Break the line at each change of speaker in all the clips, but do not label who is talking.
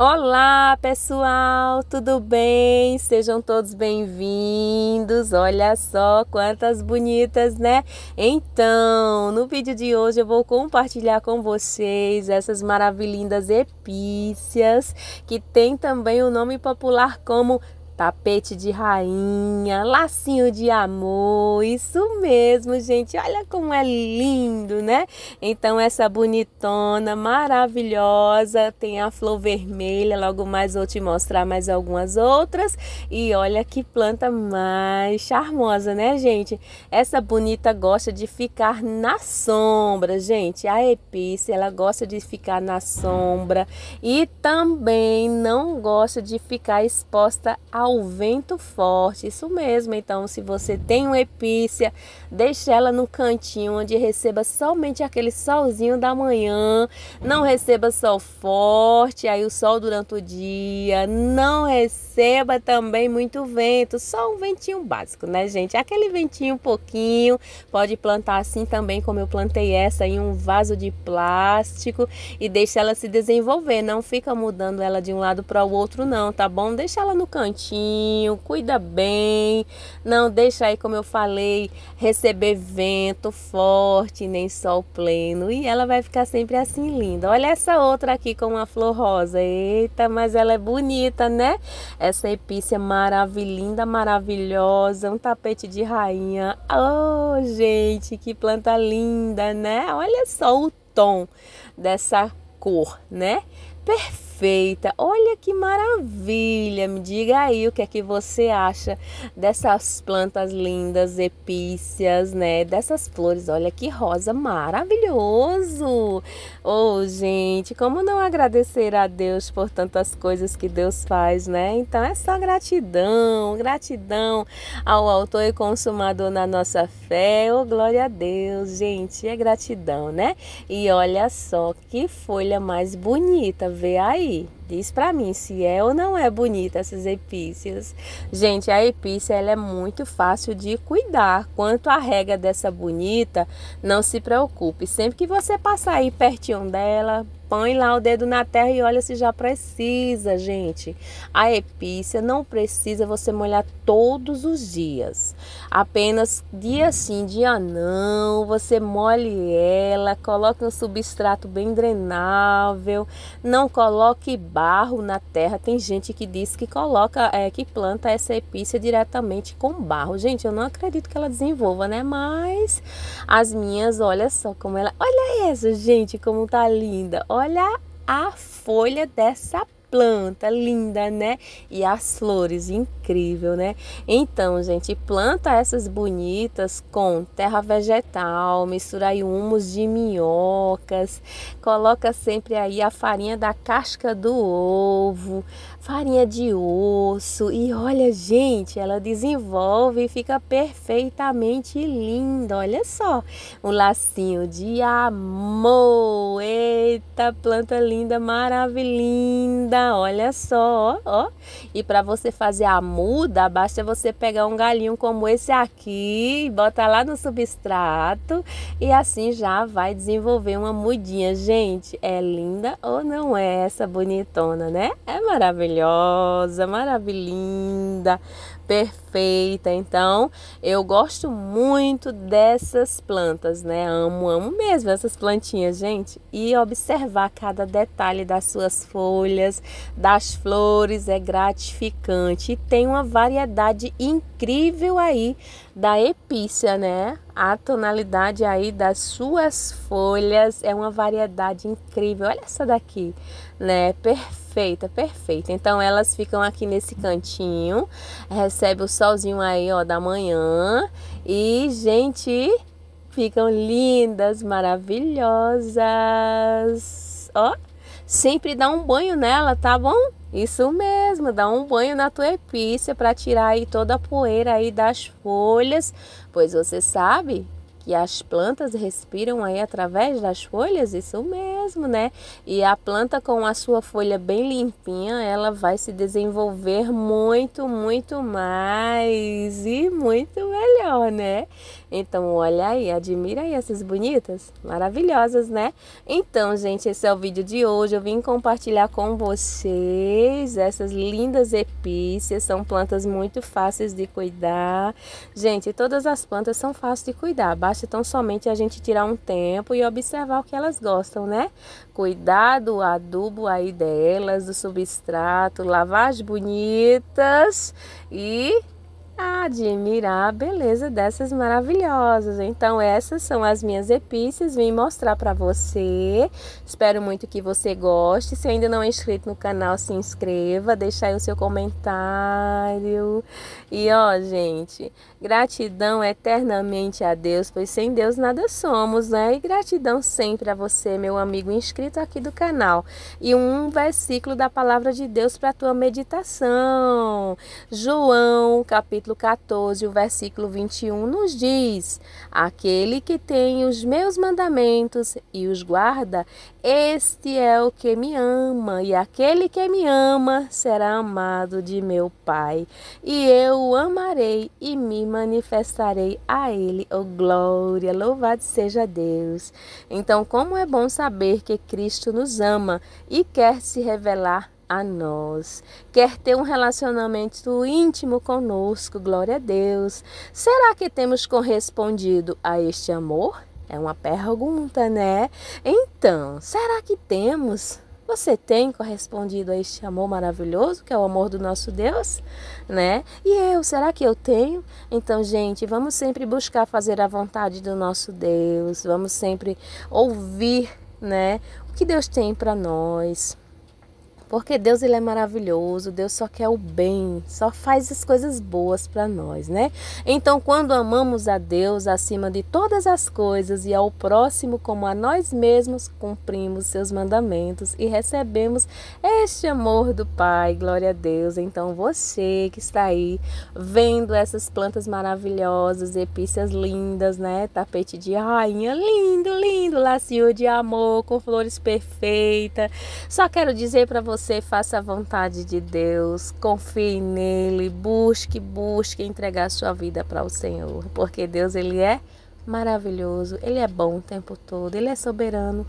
Olá, pessoal, tudo bem? Sejam todos bem-vindos. Olha só quantas bonitas, né? Então, no vídeo de hoje eu vou compartilhar com vocês essas maravilhindas epícias que tem também o nome popular como tapete de rainha, lacinho de amor, isso mesmo, gente. Olha como é lindo, né? Então essa bonitona, maravilhosa, tem a flor vermelha, logo mais vou te mostrar mais algumas outras. E olha que planta mais charmosa, né, gente? Essa bonita gosta de ficar na sombra, gente. A epice ela gosta de ficar na sombra e também não gosta de ficar exposta ao ao vento forte. Isso mesmo. Então, se você tem uma epícia, deixe ela no cantinho onde receba somente aquele solzinho da manhã. Não receba sol forte, aí o sol durante o dia. Não receba também muito vento, só um ventinho básico, né, gente? Aquele ventinho pouquinho. Pode plantar assim também como eu plantei essa em um vaso de plástico e deixe ela se desenvolver, não fica mudando ela de um lado para o outro não, tá bom? Deixa ela no cantinho bichinho, cuida bem, não deixa aí, como eu falei, receber vento forte, nem sol pleno. E ela vai ficar sempre assim linda. Olha essa outra aqui com uma flor rosa. Eita, mas ela é bonita, né? Essa epícia maravilhosa, maravilhosa, um tapete de rainha. Oh, gente, que planta linda, né? Olha só o tom dessa cor, né? Perfeito perfeita. Olha que maravilha! Me diga aí o que é que você acha dessas plantas lindas, epícias, né? Dessas flores. Olha que rosa maravilhoso! Oh, gente, como não agradecer a Deus por tantas coisas que Deus faz, né? Então é só gratidão, gratidão ao autor e consumador na nossa fé. Oh, glória a Deus, gente, é gratidão, né? E olha só que folha mais bonita, vê aí see. Diz para mim se é ou não é bonita essas epícias. Gente, a epícia ela é muito fácil de cuidar. Quanto à rega dessa bonita, não se preocupe. Sempre que você passar aí pertinho dela, põe lá o dedo na terra e olha se já precisa, gente. A epícia não precisa você molhar todos os dias. Apenas dia sim, dia não, você molhe ela, coloque um substrato bem drenável, não coloque barro na terra. Tem gente que diz que coloca, é, que planta essa epícia diretamente com barro. Gente, eu não acredito que ela desenvolva, né? Mas as minhas, olha só como ela. Olha essa, gente, como tá linda. Olha a folha dessa planta linda, né? E as flores, incrível, né? Então, gente, planta essas bonitas com terra vegetal, mistura aí humus de minhocas, coloca sempre aí a farinha da casca do ovo, farinha de osso e olha, gente, ela desenvolve e fica perfeitamente linda. Olha só, um lacinho de amor. Eita, planta linda, maravilhosa muda, olha só, ó, ó. E para você fazer a muda, basta você pegar um galinho como esse aqui, bota lá no substrato e assim já vai desenvolver uma mudinha. Gente, é linda ou não é essa bonitona, né? É maravilhosa, maravilhinda perfeita. Então, eu gosto muito dessas plantas, né? Amo, amo mesmo essas plantinhas, gente. E observar cada detalhe das suas folhas, das flores é gratificante. E tem uma variedade incrível aí da epícia, né? A tonalidade aí das suas folhas é uma variedade incrível. Olha essa daqui, né? Perfeita Perfeita, perfeita. Então elas ficam aqui nesse cantinho, recebe o solzinho aí, ó, da manhã. E, gente, ficam lindas, maravilhosas. Ó, sempre dá um banho nela, tá bom? Isso mesmo, dá um banho na tua epícia para tirar aí toda a poeira aí das folhas, pois você sabe que as plantas respiram aí através das folhas, isso mesmo, né? E a planta com a sua folha bem limpinha, ela vai se desenvolver muito, muito mais e muito melhor, né? Então, olha aí, admira aí essas bonitas, maravilhosas, né? Então, gente, esse é o vídeo de hoje. Eu vim compartilhar com vocês essas lindas epícias. São plantas muito fáceis de cuidar. Gente, todas as plantas são fáceis de cuidar. Basta basta tão somente a gente tirar um tempo e observar o que elas gostam, né? Cuidar do adubo aí delas, do substrato, lavagens bonitas e admirar ah, a beleza dessas maravilhosas. Então, essas são as minhas epícias. Vim mostrar para você. Espero muito que você goste. Se ainda não é inscrito no canal, se inscreva. Deixa aí o seu comentário. E ó, gente, gratidão eternamente a Deus, pois sem Deus nada somos, né? E gratidão sempre a você, meu amigo inscrito aqui do canal. E um versículo da palavra de Deus para tua meditação. João, capítulo capítulo 14, o versículo 21 nos diz: Aquele que tem os meus mandamentos e os guarda, este é o que me ama, e aquele que me ama será amado de meu Pai, e eu o amarei e me manifestarei a ele. Oh glória, louvado seja Deus. Então, como é bom saber que Cristo nos ama e quer se revelar a nós, quer ter um relacionamento íntimo conosco, glória a Deus. Será que temos correspondido a este amor? É uma pergunta, né? Então, será que temos? Você tem correspondido a este amor maravilhoso que é o amor do nosso Deus, né? E eu, será que eu tenho? Então, gente, vamos sempre buscar fazer a vontade do nosso Deus, vamos sempre ouvir, né? O que Deus tem para nós. Porque Deus ele é maravilhoso, Deus só quer o bem, só faz as coisas boas para nós, né? Então, quando amamos a Deus acima de todas as coisas e ao próximo como a nós mesmos, cumprimos seus mandamentos e recebemos este amor do Pai. Glória a Deus. Então, você que está aí vendo essas plantas maravilhosas, epícias lindas, né? Tapete de rainha, lindo, lindo, lacio de amor, com flores perfeitas. Só quero dizer para você você faça a vontade de Deus, confie nele, busque, busque entregar sua vida para o Senhor, porque Deus ele é maravilhoso, ele é bom o tempo todo, ele é soberano.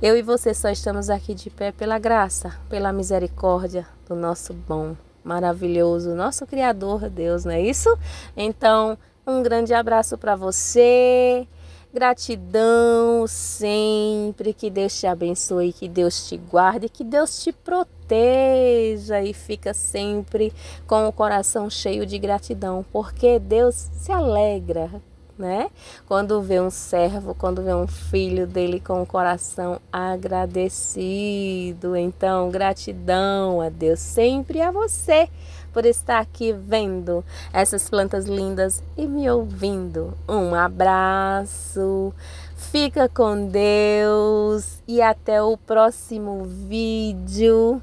Eu e você só estamos aqui de pé pela graça, pela misericórdia do nosso bom, maravilhoso, nosso criador, Deus, não é isso? Então, um grande abraço para você. Gratidão sempre. Que Deus te abençoe, que Deus te guarde, que Deus te proteja e fica sempre com o coração cheio de gratidão, porque Deus se alegra né? Quando vê um servo, quando vê um filho dele com o coração agradecido. Então, gratidão a Deus sempre a você por estar aqui vendo essas plantas lindas e me ouvindo. Um abraço, fica com Deus e até o próximo vídeo.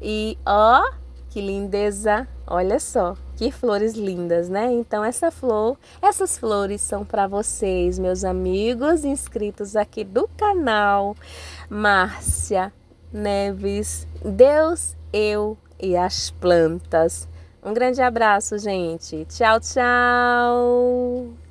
E ó, que lindeza! Olha só, que flores lindas, né? Então essa flor, essas flores são para vocês, meus amigos inscritos aqui do canal. Márcia Neves, Deus eu e as plantas. Um grande abraço, gente. Tchau, tchau.